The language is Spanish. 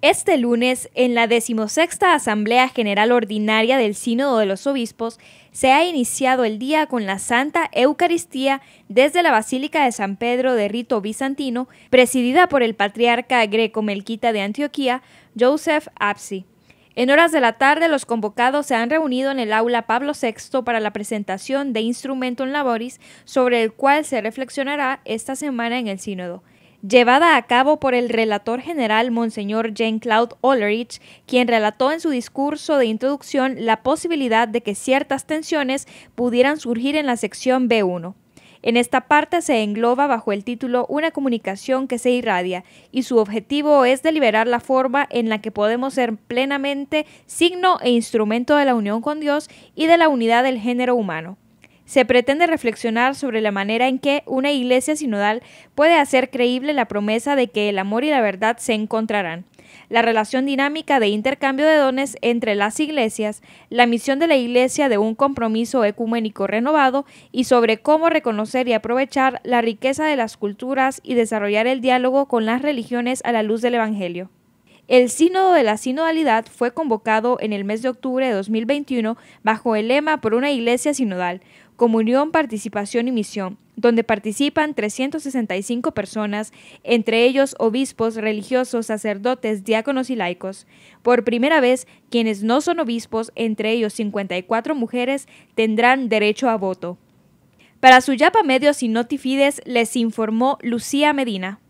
Este lunes, en la decimosexta Asamblea General Ordinaria del Sínodo de los Obispos, se ha iniciado el día con la Santa Eucaristía desde la Basílica de San Pedro de Rito Bizantino, presidida por el patriarca greco melquita de Antioquía, Joseph Apsi. En horas de la tarde, los convocados se han reunido en el aula Pablo VI para la presentación de Instrumentum Laboris, sobre el cual se reflexionará esta semana en el Sínodo llevada a cabo por el relator general Monseñor Jane Claude Ollerich, quien relató en su discurso de introducción la posibilidad de que ciertas tensiones pudieran surgir en la sección B1. En esta parte se engloba bajo el título Una comunicación que se irradia y su objetivo es deliberar la forma en la que podemos ser plenamente signo e instrumento de la unión con Dios y de la unidad del género humano se pretende reflexionar sobre la manera en que una iglesia sinodal puede hacer creíble la promesa de que el amor y la verdad se encontrarán, la relación dinámica de intercambio de dones entre las iglesias, la misión de la iglesia de un compromiso ecuménico renovado y sobre cómo reconocer y aprovechar la riqueza de las culturas y desarrollar el diálogo con las religiones a la luz del Evangelio. El sínodo de la sinodalidad fue convocado en el mes de octubre de 2021 bajo el lema por una iglesia sinodal, comunión, participación y misión, donde participan 365 personas, entre ellos obispos, religiosos, sacerdotes, diáconos y laicos. Por primera vez, quienes no son obispos, entre ellos 54 mujeres, tendrán derecho a voto. Para su yapa Medios y Notifides les informó Lucía Medina.